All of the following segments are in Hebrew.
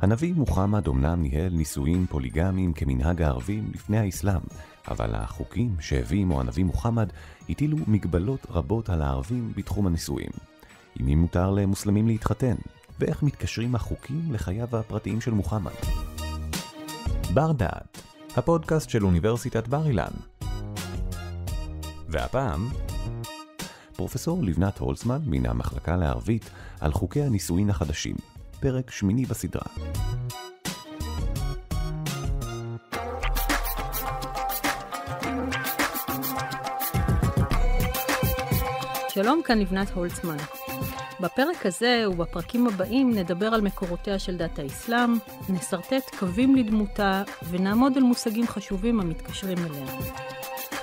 הנביא מוחמד אומנם ניהל נישואים פוליגמיים כמנהג הערבים לפני האסלאם, אבל החוקים שהביא עמו הנביא מוחמד הטילו מגבלות רבות על הערבים בתחום הנישואים. עם מי מותר למוסלמים להתחתן? ואיך מתקשרים החוקים לחייו הפרטיים של מוחמד? בר דעת, הפודקאסט של אוניברסיטת בר אילן. והפעם, פרופסור לבנת הולצמן מן המחלקה לערבית על חוקי הנישואין החדשים. פרק שמיני בסדרה. שלום, כאן לבנת הולצמן. בפרק הזה ובפרקים הבאים נדבר על מקורותיה של דת האסלאם, נשרטט קווים לדמותה ונעמוד על מושגים חשובים המתקשרים אליה.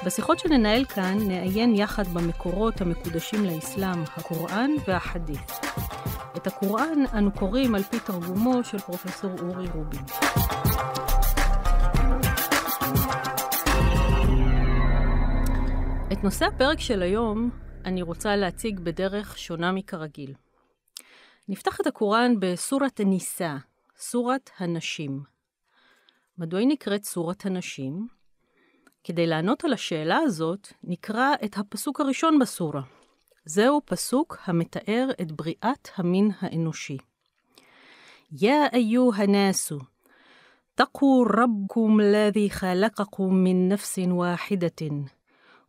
בשיחות שננהל כאן נעיין יחד במקורות המקודשים לאסלאם, הקוראן והחדית'. את הקוראן אנו קוראים על פי תרגומו של פרופסור אורי רובין. את נושא הפרק של היום אני רוצה להציג בדרך שונה מכרגיל. נפתח את הקוראן בסורת הניסה, סורת הנשים. מדוע היא נקראת סורת הנשים? כדי לענות על השאלה הזאת, נקרא את הפסוק הראשון בסורה. זהו פסוק המתאר את בריאת המין האנושי. יא איו הנאסו, תקו רבקום לבי חלקקום מן נפסין ואחידתין.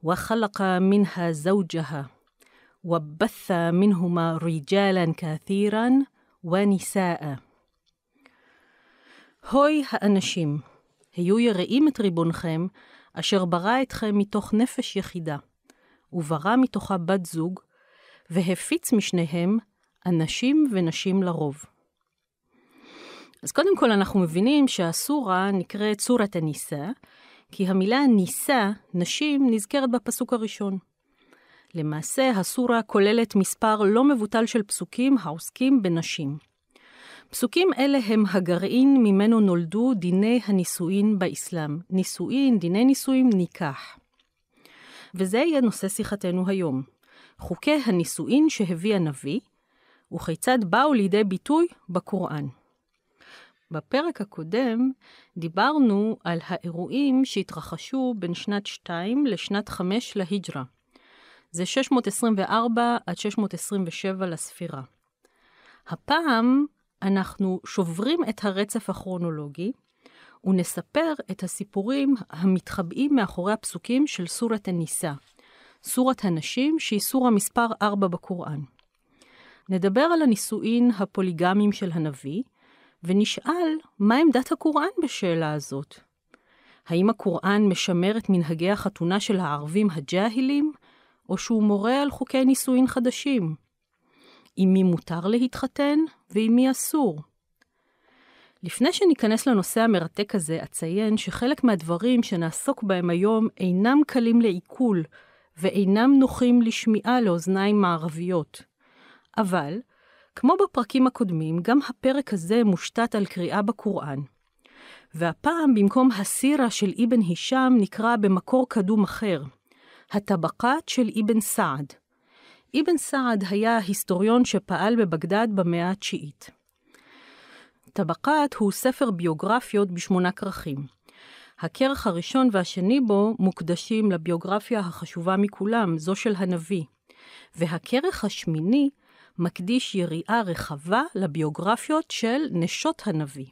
وخلق منها زوجها وبث منهما رجالا كثيرا ונשאה. הוי האנשים, היו יראים את ריבונכם, אשר ברא אתכם מתוך נפש יחידה, וברא מתוכה בת זוג, והפיץ משניהם אנשים ונשים לרוב. אז קודם כל אנחנו מבינים שהסורה נקראת סורת הניסה, כי המילה נישא, נשים, נזכרת בפסוק הראשון. למעשה, הסורה כוללת מספר לא מבוטל של פסוקים העוסקים בנשים. פסוקים אלה הם הגרעין ממנו נולדו דיני הנישואין באסלאם. נישואין, דיני נישואין, ניקח. וזה יהיה נושא שיחתנו היום. חוקי הנישואין שהביא הנביא, וכיצד באו לידי ביטוי בקוראן. בפרק הקודם דיברנו על האירועים שהתרחשו בין שנת 2 לשנת 5 להיג'רה. זה 624 עד 627 לספירה. הפעם אנחנו שוברים את הרצף הכרונולוגי ונספר את הסיפורים המתחבאים מאחורי הפסוקים של סורת הניסה, סורת הנשים שהיא סורה מספר 4 בקוראן. נדבר על הנישואין הפוליגמיים של הנביא, ונשאל מה עמדת הקוראן בשאלה הזאת. האם הקוראן משמר את מנהגי החתונה של הערבים הג'אהילים, או שהוא מורה על חוקי נישואין חדשים? עם מי מותר להתחתן ועם מי אסור? לפני שניכנס לנושא המרתק הזה, אציין שחלק מהדברים שנעסוק בהם היום אינם קלים לעיכול ואינם נוחים לשמיעה לאוזניים מערביות. אבל כמו בפרקים הקודמים, גם הפרק הזה מושתת על קריאה בקוראן. והפעם, במקום הסירה של אבן הישאם, נקרא במקור קדום אחר, הטבקת של אבן סעד. אבן סעד היה היסטוריון שפעל בבגדד במאה התשיעית. טבקת הוא ספר ביוגרפיות בשמונה כרכים. הכרך הראשון והשני בו מוקדשים לביוגרפיה החשובה מכולם, זו של הנביא, והכרך השמיני מקדיש יריעה רחבה לביוגרפיות של נשות הנביא.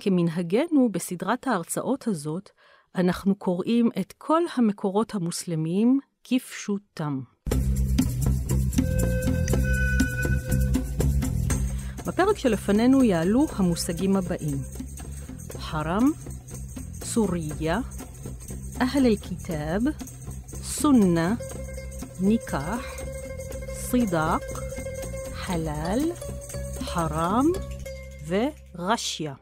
כמנהגנו בסדרת ההרצאות הזאת, אנחנו קוראים את כל המקורות המוסלמיים כפשוטם. בפרק שלפנינו יעלו המושגים הבאים חרם, סוריה, אהל אל-כיתאב, סונה, ניקח, סידק, חלל, חרם ורשיה.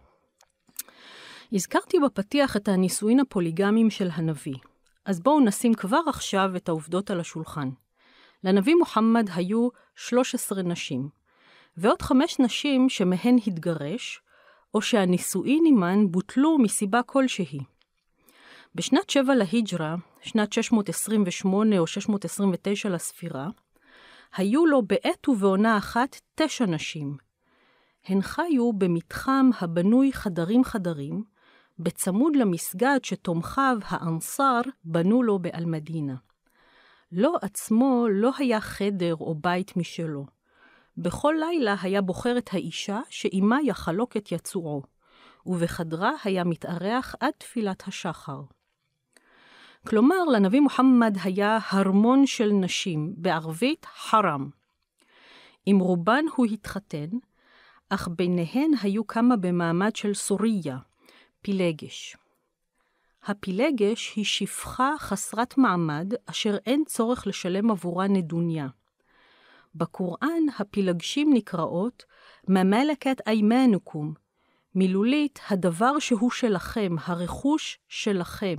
הזכרתי בפתיח את הנישואין הפוליגמיים של הנביא, אז בואו נשים כבר עכשיו את העובדות על השולחן. לנביא מוחמד היו 13 נשים, ועוד חמש נשים שמהן התגרש, או שהנישואין עימן בוטלו מסיבה כלשהי. בשנת 7 להיג'רה, שנת 628 או 629 לספירה, היו לו בעת ובעונה אחת תשע נשים. הן חיו במתחם הבנוי חדרים-חדרים, בצמוד למסגד שתומכיו, האנסר, בנו לו באלמדינה. לו לא עצמו לא היה חדר או בית משלו. בכל לילה היה בוחר את האישה שעימה יחלוק את יצועו, ובחדרה היה מתארח עד תפילת השחר. כלומר, לנביא מוחמד היה הרמון של נשים, בערבית חרם. עם רובן הוא התחתן, אך ביניהן היו כמה במעמד של סוריה, פילגש. הפילגש היא שפחה חסרת מעמד, אשר אין צורך לשלם עבורה נדוניה. בקוראן הפילגשים נקראות ממלכת איימנוקום, מילולית הדבר שהוא שלכם, הרכוש שלכם,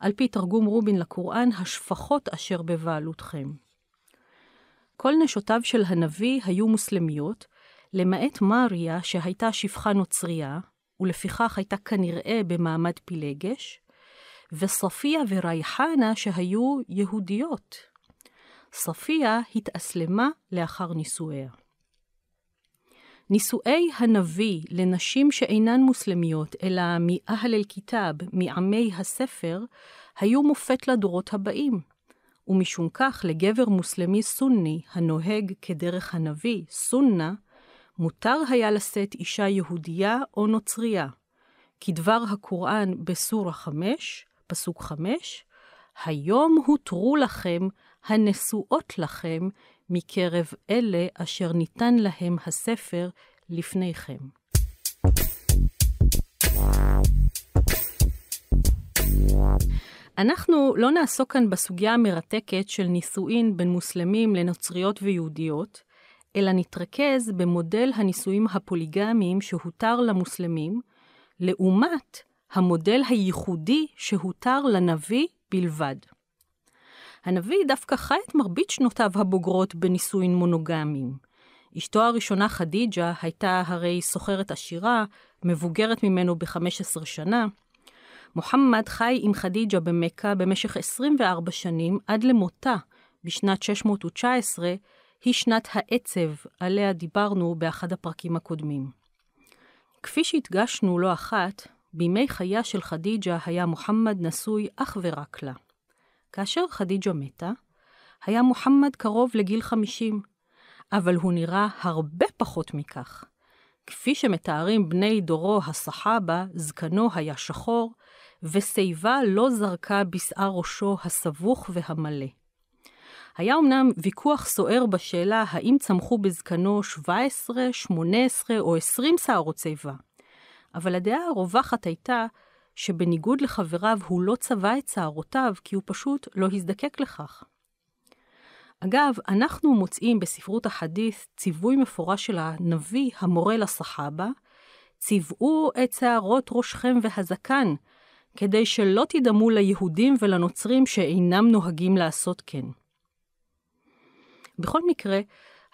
על פי תרגום רובין לקוראן, השפחות אשר בבעלותכם. כל נשותיו של הנביא היו מוסלמיות, למעט מריה, שהייתה שפחה נוצרייה, ולפיכך הייתה כנראה במעמד פילגש, וספיה ורייחנה, שהיו יהודיות. ספיה התאסלמה לאחר נישואיה. נישואי הנביא לנשים שאינן מוסלמיות, אלא מאהל אל-כיתאב, מעמי הספר, היו מופת לדורות הבאים. ומשום כך, לגבר מוסלמי סוני, הנוהג כדרך הנביא, סונה, מותר היה לשאת אישה יהודייה או נוצרייה. כדבר הקוראן בסורה 5, פסוק 5, היום הותרו לכם הנשואות לכם מקרב אלה אשר ניתן להם הספר לפניכם. כן. אנחנו לא נעסוק כאן בסוגיה המרתקת של נישואין בין מוסלמים לנוצריות ויהודיות, אלא נתרכז במודל הנישואים הפוליגמיים שהותר למוסלמים, לעומת המודל הייחודי שהותר לנביא בלבד. הנביא דווקא חי את מרבית שנותיו הבוגרות בנישואין מונוגמיים. אשתו הראשונה, חדיג'ה, הייתה הרי סוחרת עשירה, מבוגרת ממנו ב-15 שנה. מוחמד חי עם חדיג'ה במכה במשך 24 שנים עד למותה בשנת 619, היא שנת העצב עליה דיברנו באחד הפרקים הקודמים. כפי שהדגשנו לא אחת, בימי חייה של חדיג'ה היה מוחמד נשוי אך ורק לה. כאשר חדיג'ה מתה, היה מוחמד קרוב לגיל 50, אבל הוא נראה הרבה פחות מכך. כפי שמתארים בני דורו הסחאבה, זקנו היה שחור, ושיבה לא זרקה בשער ראשו הסבוך והמלא. היה אמנם ויכוח סוער בשאלה האם צמחו בזקנו 17, 18 או 20 שערות שיבה, אבל הדעה הרווחת הייתה שבניגוד לחבריו הוא לא צבע את שערותיו כי הוא פשוט לא הזדקק לכך. אגב, אנחנו מוצאים בספרות החדית' ציווי מפורש של הנביא המורה לסחאבה, ציוו את שערות ראשכם והזקן, כדי שלא תדמו ליהודים ולנוצרים שאינם נוהגים לעשות כן. בכל מקרה,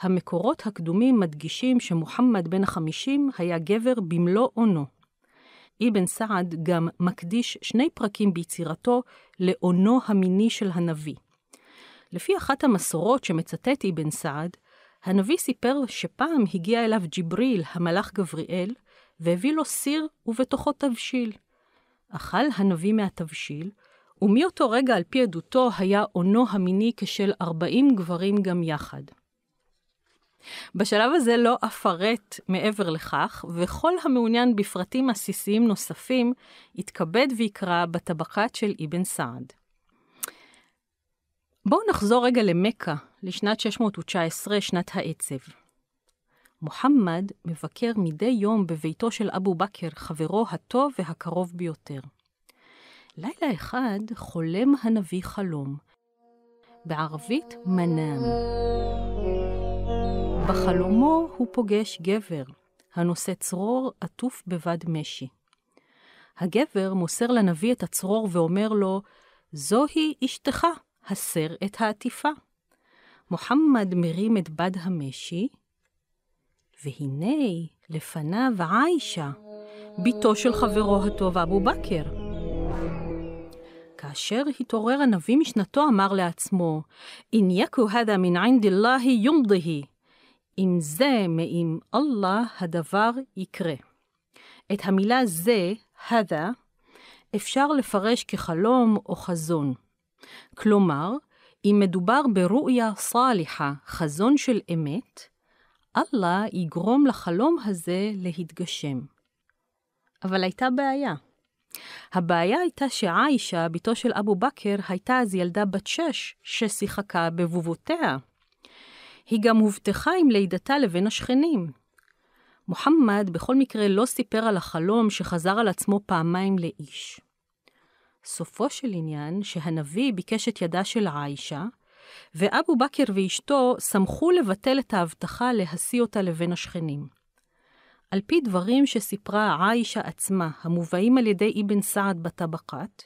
המקורות הקדומים מדגישים שמוחמד בן החמישים היה גבר במלוא אונו. אבן סעד גם מקדיש שני פרקים ביצירתו לאונו המיני של הנביא. לפי אחת המסורות שמצטט אבן סעד, הנביא סיפר שפעם הגיע אליו ג'יבריל, המלאך גבריאל, והביא לו סיר ובתוכו תבשיל. אכל הנביא מהתבשיל, ומאותו רגע, על פי עדותו, היה אונו המיני כשל 40 גברים גם יחד. בשלב הזה לא אפרט מעבר לכך, וכל המעוניין בפרטים עסיסיים נוספים יתכבד ויקרא בטבקת של אבן סעד. בואו נחזור רגע למכה, לשנת 619, שנת העצב. מוחמד מבקר מדי יום בביתו של אבו בכר, חברו הטוב והקרוב ביותר. לילה אחד חולם הנביא חלום. בערבית מנאם. בחלומו הוא פוגש גבר, הנושא צרור עטוף בבד משי. הגבר מוסר לנביא את הצרור ואומר לו, זוהי אשתך, הסר את העטיפה. מוחמד מרים את בד המשי, והנה לפניו עיישה, בתו של חברו הטוב אבו בכר. כאשר התעורר הנביא משנתו, אמר לעצמו, "אין יכו הדה מן עינד אללה יומדהי", אם זה מעם אללה הדבר יקרה. את המילה זה, הדה, אפשר לפרש כחלום או חזון. כלומר, אם מדובר ברויה סליחה, חזון של אמת, אללה יגרום לחלום הזה להתגשם. אבל הייתה בעיה. הבעיה הייתה שעיישה, בתו של אבו בכר, הייתה אז ילדה בת שש, ששיחקה בבובותיה. היא גם הובטחה עם לידתה לבין השכנים. מוחמד בכל מקרה לא סיפר על החלום שחזר על עצמו פעמיים לאיש. סופו של עניין שהנביא ביקש את ידה של עיישה, ואבו בכר ואשתו שמחו לבטל את ההבטחה להשיא אותה לבין השכנים. על פי דברים שסיפרה עיישה עצמה, המובאים על ידי אבן סעד בטבקת,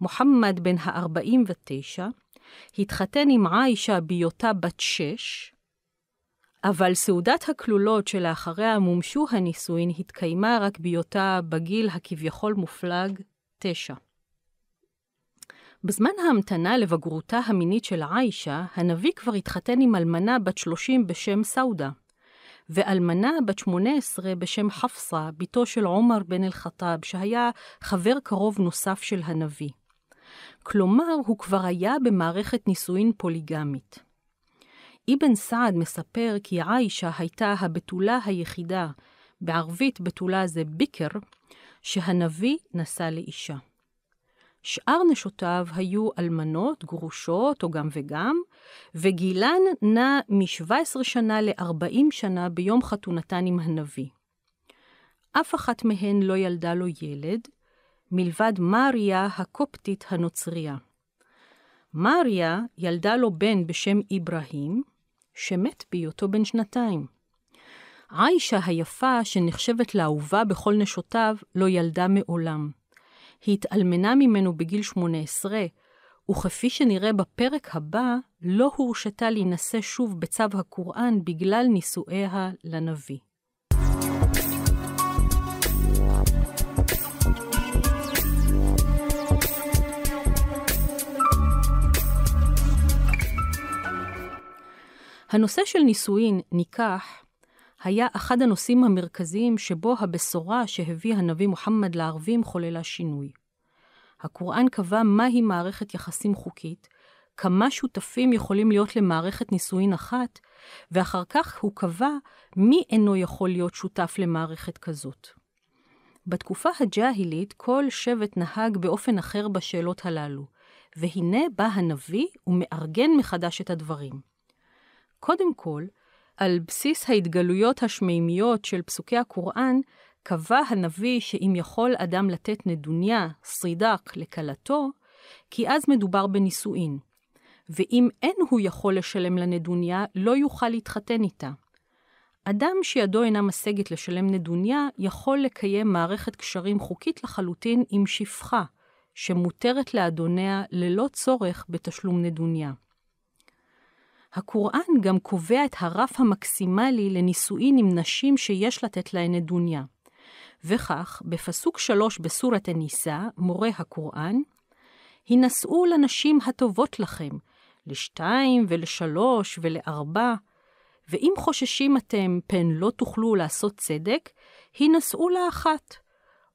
מוחמד בן ה-49 התחתן עם עיישה בהיותה בת שש, אבל סעודת הכלולות שלאחריה מומשו הנישואין התקיימה רק בהיותה בגיל הכביכול מופלג תשע. בזמן ההמתנה לבגרותה המינית של עיישה, הנביא כבר התחתן עם אלמנה בת שלושים בשם סעודה, ואלמנה בת עשרה בשם חפסה, בתו של עומר בן אל-חטאב, שהיה חבר קרוב נוסף של הנביא. כלומר, הוא כבר היה במערכת נישואין פוליגמית. אבן סעד מספר כי עיישה הייתה הבתולה היחידה, בערבית בתולה זה ביקר, שהנביא נשא לאישה. שאר נשותיו היו אלמנות, גרושות או גם וגם, וגילן נע מ-17 שנה ל-40 שנה ביום חתונתן עם הנביא. אף אחת מהן לא ילדה לו ילד, מלבד מריה הקופטית הנוצריה. מריה ילדה לו בן בשם אברהים, שמת בהיותו בן שנתיים. עיישה היפה, שנחשבת לאהובה בכל נשותיו, לא ילדה מעולם. היא התאלמנה ממנו בגיל 18, וכפי שנראה בפרק הבא, לא הורשתה להינשא שוב בצו הקוראן בגלל נישואיה לנביא. הנושא של נישואין, ניקח, היה אחד הנושאים המרכזיים שבו הבשורה שהביא הנביא מוחמד לערבים חוללה שינוי. הקוראן קבע מהי מערכת יחסים חוקית, כמה שותפים יכולים להיות למערכת נישואין אחת, ואחר כך הוא קבע מי אינו יכול להיות שותף למערכת כזאת. בתקופה הג'אהילית כל שבט נהג באופן אחר בשאלות הללו, והנה בא הנביא ומארגן מחדש את הדברים. קודם כל, על בסיס ההתגלויות השמימיות של פסוקי הקוראן, קבע הנביא שאם יכול אדם לתת נדוניה, סרידק, לכלתו, כי אז מדובר בנישואין. ואם אין הוא יכול לשלם לנדוניה, לא יוכל להתחתן איתה. אדם שידו אינה משגת לשלם נדוניה, יכול לקיים מערכת קשרים חוקית לחלוטין עם שפחה, שמותרת לאדוניה ללא צורך בתשלום נדוניה. הקוראן גם קובע את הרף המקסימלי לנישואין עם נשים שיש לתת להן נדוניה. וכך, בפסוק 3 בסורת הניסה, מורה הקוראן, הינשאו לנשים הטובות לכם, לשתיים ולשלוש ולארבע, ואם חוששים אתם פן לא תוכלו לעשות צדק, הינשאו לאחת,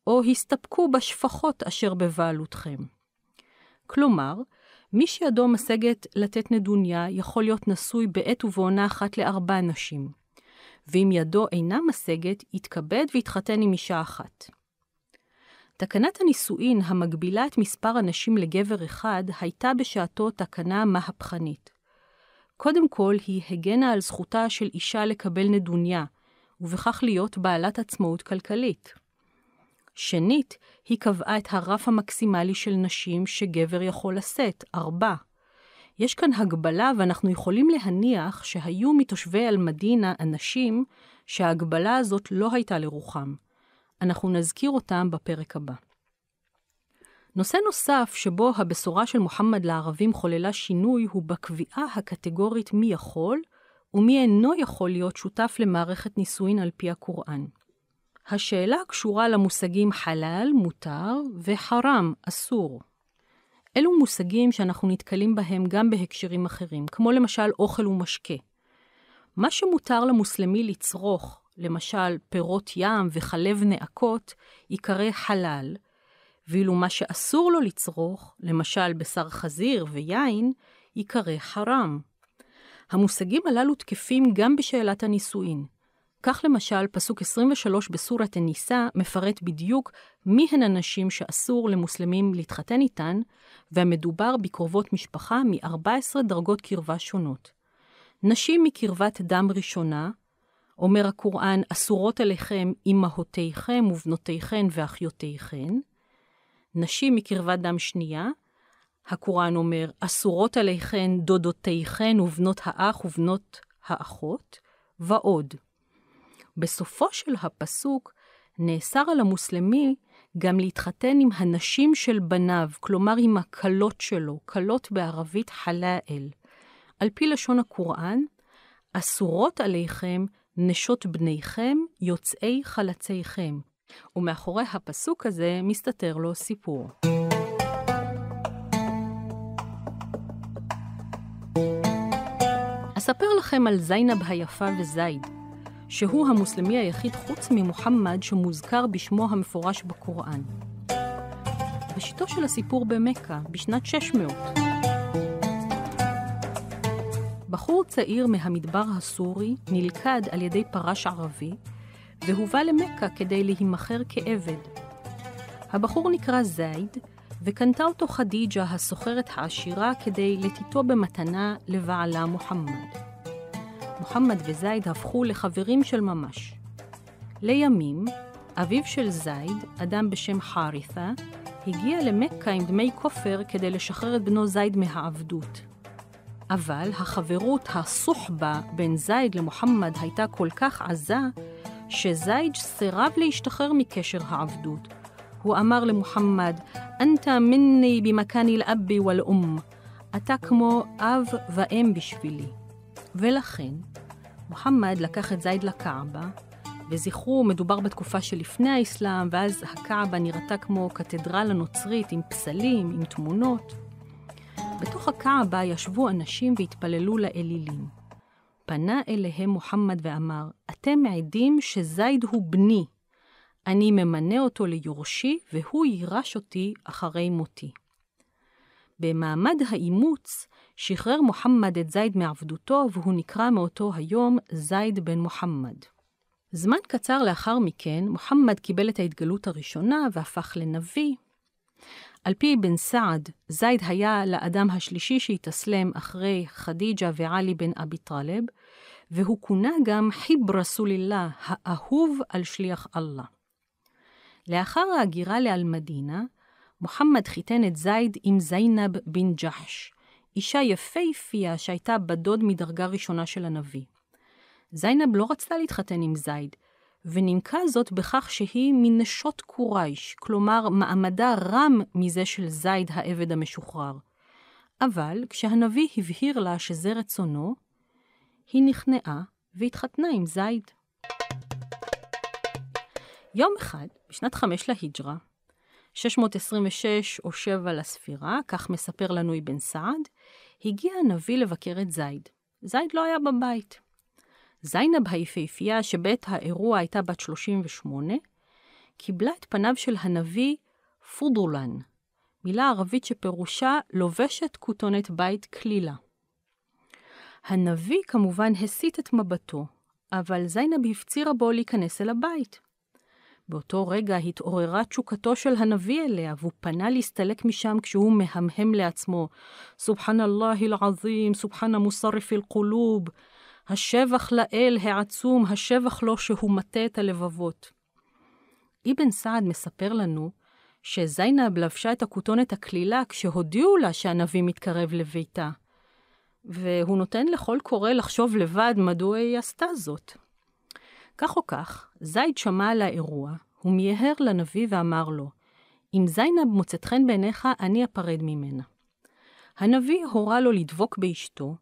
או הסתפקו בשפחות אשר בבעלותכם. כלומר, מי שידו משגת לתת נדוניה יכול להיות נשוי בעת ובעונה אחת לארבע נשים, ואם ידו אינה משגת, יתכבד ויתחתן עם אישה אחת. תקנת הנישואין המגבילה את מספר הנשים לגבר אחד הייתה בשעתו תקנה מהפכנית. קודם כל, היא הגנה על זכותה של אישה לקבל נדוניה, ובכך להיות בעלת עצמאות כלכלית. שנית, היא קבעה את הרף המקסימלי של נשים שגבר יכול לשאת, ארבע. יש כאן הגבלה ואנחנו יכולים להניח שהיו מתושבי אל-מדינה אנשים שההגבלה הזאת לא הייתה לרוחם. אנחנו נזכיר אותם בפרק הבא. נושא נוסף שבו הבשורה של מוחמד לערבים חוללה שינוי הוא בקביעה הקטגורית מי יכול ומי אינו יכול להיות שותף למערכת נישואין על פי הקוראן. השאלה קשורה למושגים חלל, מותר, וחרם, אסור. אלו מושגים שאנחנו נתקלים בהם גם בהקשרים אחרים, כמו למשל אוכל ומשקה. מה שמותר למוסלמי לצרוך, למשל פירות ים וחלב נאקות, ייקרא חלל, ואילו מה שאסור לו לצרוך, למשל בשר חזיר ויין, ייקרא חרם. המושגים הללו תקפים גם בשאלת הנישואין. כך למשל, פסוק 23 בסורת הניסה מפרט בדיוק מי הן הנשים שאסור למוסלמים להתחתן איתן, והמדובר בקרובות משפחה מ-14 דרגות קרבה שונות. נשים מקרבת דם ראשונה, אומר הקוראן, אסורות עליכם אמהותיכם ובנותיכן ואחיותיכן. נשים מקרבת דם שנייה, הקוראן אומר, אסורות עליכן דודותיכן ובנות האח ובנות האחות, ועוד. בסופו של הפסוק נאסר על המוסלמי גם להתחתן עם הנשים של בניו, כלומר עם הכלות שלו, כלות בערבית חלאל. על פי לשון הקוראן, אסורות עליכם נשות בניכם, יוצאי חלציכם. ומאחורי הפסוק הזה מסתתר לו סיפור. אספר לכם על זיינב היפה וזייד, שהוא המוסלמי היחיד חוץ ממוחמד שמוזכר בשמו המפורש בקוראן. ראשיתו של הסיפור במכה, בשנת 600. בחור צעיר מהמדבר הסורי נלכד על ידי פרש ערבי והובא למכה כדי להימכר כעבד. הבחור נקרא זייד, וקנתה אותו חדיג'ה, הסוחרת העשירה, כדי לתיתו במתנה לבעלה מוחמד. מוחמד וזייד הפכו לחברים של ממש. לימים, אביו של זייד, אדם בשם חרית'ה, הגיע למכה עם דמי כופר כדי לשחרר את בנו זייד מהעבדות. אבל החברות הסוחבה בין זייד למוחמד הייתה כל כך עזה, שזייד סירב להשתחרר מקשר העבדות. הוא אמר למוחמד, "אנתה מיני במכאן אל-אבי ואל-אום", אתה כמו אב ואם בשבילי. ולכן, מוחמד לקח את זייד לקעבה, וזכרו, מדובר בתקופה שלפני האסלאם, ואז הקעבה נראתה כמו קתדרלה נוצרית עם פסלים, עם תמונות. בתוך הקעבה ישבו אנשים והתפללו לאלילים. פנה אליהם מוחמד ואמר, אתם עדים שזייד הוא בני. אני ממנה אותו ליורשי, והוא יירש אותי אחרי מותי. במעמד האימוץ, שחרר מוחמד את זייד מעבדותו, והוא נקרא מאותו היום זייד בן מוחמד. זמן קצר לאחר מכן, מוחמד קיבל את ההתגלות הראשונה והפך לנביא. על פי בן סעד, זייד היה לאדם השלישי שהתאסלם אחרי חדיג'ה ועלי בן אבי טלב, והוא כונה גם חיב רסולילlah, האהוב על שליח אללה. לאחר ההגירה לאלמדינה, מוחמד חיתן את זייד עם זיינב בן ג'חש, אישה יפהפייה שהייתה בת דוד מדרגה ראשונה של הנביא. זיינב לא רצתה להתחתן עם זייד, ונימקה זאת בכך שהיא מנשות קורייש, כלומר מעמדה רם מזה של זייד העבד המשוחרר. אבל כשהנביא הבהיר לה שזה רצונו, היא נכנעה והתחתנה עם זייד. יום אחד, בשנת חמש להיג'רה, 626 או 7 לספירה, כך מספר לנו אבן סעד, הגיע הנביא לבקר את זייד. זייד לא היה בבית. זיינב היפהפייה, שבעת האירוע הייתה בת 38, קיבלה את פניו של הנביא פודולן, מילה ערבית שפירושה לובשת כותונת בית כלילה. הנביא כמובן הסיט את מבטו, אבל זיינב הפצירה בו להיכנס אל הבית. באותו רגע התעוררה תשוקתו של הנביא אליה, והוא פנה להסתלק משם כשהוא מהמהם לעצמו. אללה אל-עזים, סובחנה מוסרף אל-קולוב. השבח לאל העצום, השבח לו שהוא מטה את הלבבות. אבן סעד מספר לנו שזיינב לבשה את הכותונת הקלילה כשהודיעו לה שהנביא מתקרב לביתה. והוא נותן לכל קורא לחשוב לבד מדוע היא עשתה זאת. כך או כך, זייד שמע על האירוע, הוא מיהר לנביא ואמר לו, אם זיינב מוצאת חן בעיניך, אני אפרד ממנה. הנביא הורה לו לדבוק באשתו,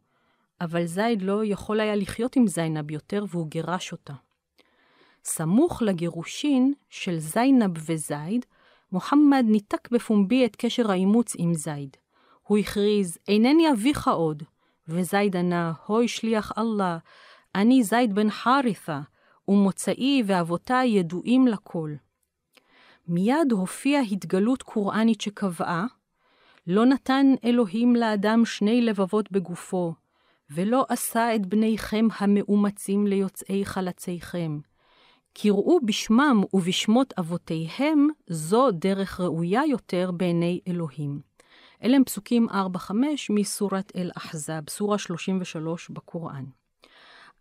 אבל זייד לא יכול היה לחיות עם זיינב יותר והוא גירש אותה. סמוך לגירושין של זיינב וזייד, מוחמד ניתק בפומבי את קשר האימוץ עם זייד. הוא הכריז, אינני אביך עוד, וזייד ענה, הוי שליח אללה, אני זייד בן חריתה, ומוצאי ואבותיי ידועים לכל. מיד הופיעה התגלות קוראנית שקבעה, לא נתן אלוהים לאדם שני לבבות בגופו, ולא עשה את בניכם המאומצים ליוצאי חלציכם. קראו בשמם ובשמות אבותיהם, זו דרך ראויה יותר בעיני אלוהים. אלה הם פסוקים 4-5 מסורת אל-אחזב, סורה 33 בקוראן.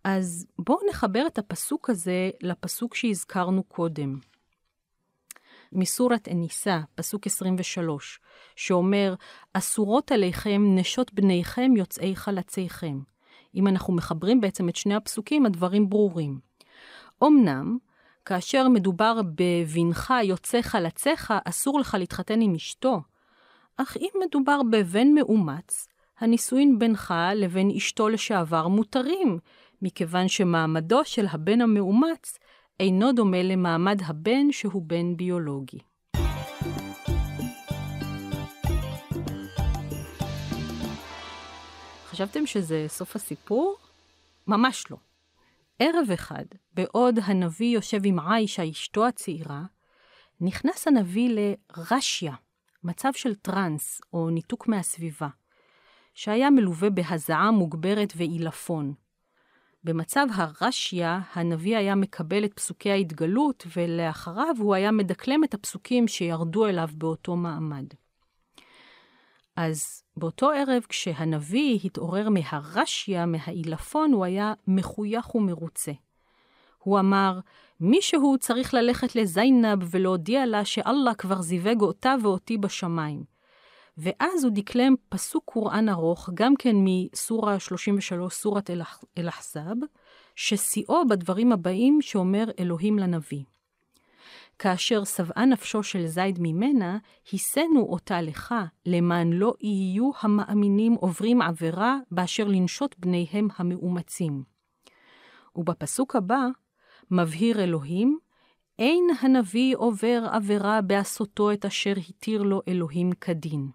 אז בואו נחבר את הפסוק הזה לפסוק שהזכרנו קודם. מסורת אניסה, פסוק 23, שאומר, אסורות עליכם נשות בניכם יוצאי חלציכם. אם אנחנו מחברים בעצם את שני הפסוקים, הדברים ברורים. אמנם, כאשר מדובר בבנך יוצא חלציך, אסור לך להתחתן עם אשתו. אך אם מדובר בבן מאומץ, הנישואין בינך לבין אשתו לשעבר מותרים, מכיוון שמעמדו של הבן המאומץ אינו דומה למעמד הבן שהוא בן ביולוגי. חשבתם שזה סוף הסיפור? ממש לא. ערב אחד, בעוד הנביא יושב עם עיישה, אשתו הצעירה, נכנס הנביא לרשיה, מצב של טרנס או ניתוק מהסביבה, שהיה מלווה בהזעה מוגברת ועילפון. במצב הרשיה הנביא היה מקבל את פסוקי ההתגלות, ולאחריו הוא היה מדקלם את הפסוקים שירדו אליו באותו מעמד. אז באותו ערב, כשהנביא התעורר מהרשיה מהעילפון, הוא היה מחוייך ומרוצה. הוא אמר, מישהו צריך ללכת לזיינב ולהודיע לה שאללה כבר זיווג אותה ואותי בשמיים. ואז הוא דקלם פסוק קוראן ארוך, גם כן מסורה 33, סורת אל-אחסאב, ששיאו בדברים הבאים שאומר אלוהים לנביא. כאשר שבעה נפשו של זייד ממנה, היסנו אותה לך, למען לא יהיו המאמינים עוברים עבירה באשר לנשות בניהם המאומצים. ובפסוק הבא, מבהיר אלוהים, אין הנביא עובר עבירה בעשותו את אשר התיר לו אלוהים כדין.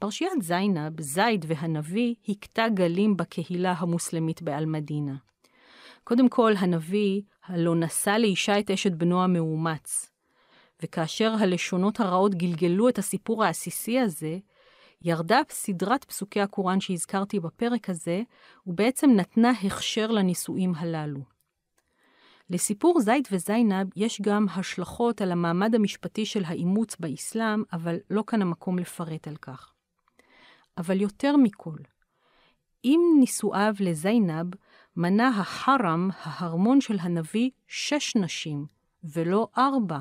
פרשיית זיינב, זייד והנביא הכתה גלים בקהילה המוסלמית באלמדינה. קודם כל, הנביא הלא נשא לאישה את אשת בנו המאומץ. וכאשר הלשונות הרעות גלגלו את הסיפור העסיסי הזה, ירדה סדרת פסוקי הקוראן שהזכרתי בפרק הזה, ובעצם נתנה הכשר לנישואים הללו. לסיפור זית וזיינב יש גם השלכות על המעמד המשפטי של האימוץ באסלאם, אבל לא כאן המקום לפרט על כך. אבל יותר מכל. עם נישואיו לזיינב, מנה החרם, ההרמון של הנביא, שש נשים, ולא ארבע.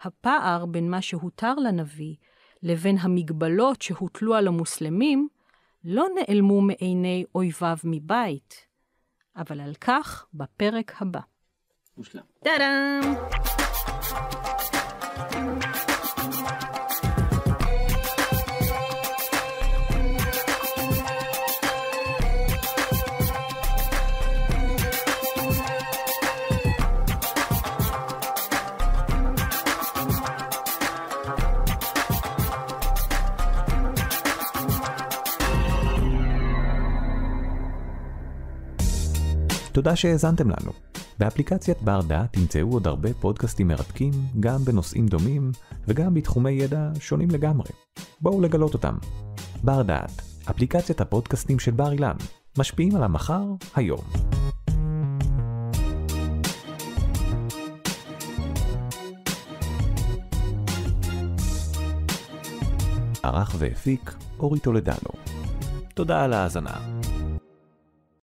הפער בין מה שהותר לנביא לבין המגבלות שהוטלו על המוסלמים, לא נעלמו מעיני אויביו מבית. אבל על כך בפרק הבא. מושלם. טאדאם! תודה שהאזנתם לנו. באפליקציית בר דעת תמצאו עוד הרבה פודקאסטים מרתקים, גם בנושאים דומים וגם בתחומי ידע שונים לגמרי. בואו לגלות אותם. בר דעת, אפליקציית הפודקאסטים של בר אילן, משפיעים על המחר, היום. ערך והפיק אורי טולדנו. תודה על ההאזנה.